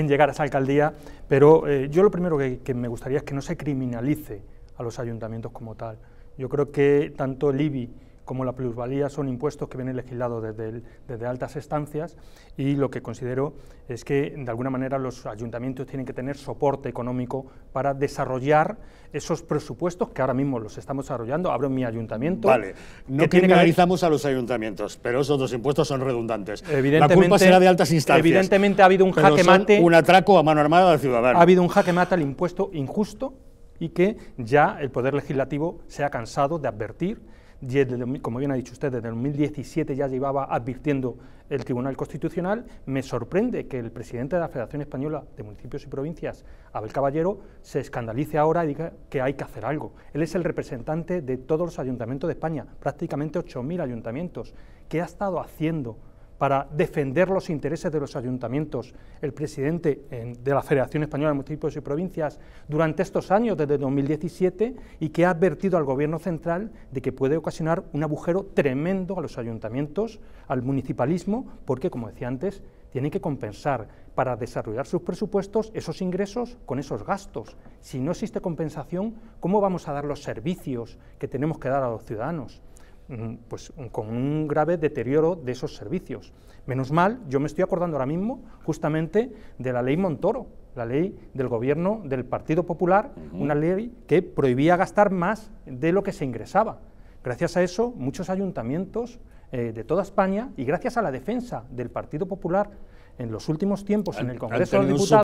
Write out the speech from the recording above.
en llegar a esa alcaldía, pero eh, yo lo primero que, que, me gustaría es que no se criminalice a los ayuntamientos como tal. Yo creo que tanto el IBI como la plusvalía son impuestos que vienen legislados desde, desde altas estancias y lo que considero es que de alguna manera los ayuntamientos tienen que tener soporte económico para desarrollar esos presupuestos que ahora mismo los estamos desarrollando. abro mi ayuntamiento. Vale, no criminalizamos a los ayuntamientos, pero esos dos impuestos son redundantes. Evidentemente, la culpa será de altas instancias. Evidentemente ha habido un jaque mate. Un atraco a mano armada del ciudadano. Ha habido un jaque mate al impuesto injusto y que ya el Poder Legislativo se ha cansado de advertir desde, como bien ha dicho usted, desde el 2017 ya llevaba advirtiendo el Tribunal Constitucional. Me sorprende que el presidente de la Federación Española de Municipios y Provincias, Abel Caballero, se escandalice ahora y diga que hay que hacer algo. Él es el representante de todos los ayuntamientos de España, prácticamente 8.000 ayuntamientos. ¿Qué ha estado haciendo para defender los intereses de los ayuntamientos, el presidente de la Federación Española de Municipios y Provincias, durante estos años, desde 2017, y que ha advertido al Gobierno central de que puede ocasionar un agujero tremendo a los ayuntamientos, al municipalismo, porque, como decía antes, tienen que compensar para desarrollar sus presupuestos esos ingresos con esos gastos. Si no existe compensación, ¿cómo vamos a dar los servicios que tenemos que dar a los ciudadanos? pues, con un grave deterioro de esos servicios. Menos mal, yo me estoy acordando ahora mismo justamente de la ley Montoro, la ley del gobierno del Partido Popular, una ley que prohibía gastar más de lo que se ingresaba. Gracias a eso, muchos ayuntamientos eh, de toda España y gracias a la defensa del Partido Popular en los últimos tiempos en el Congreso de los Diputados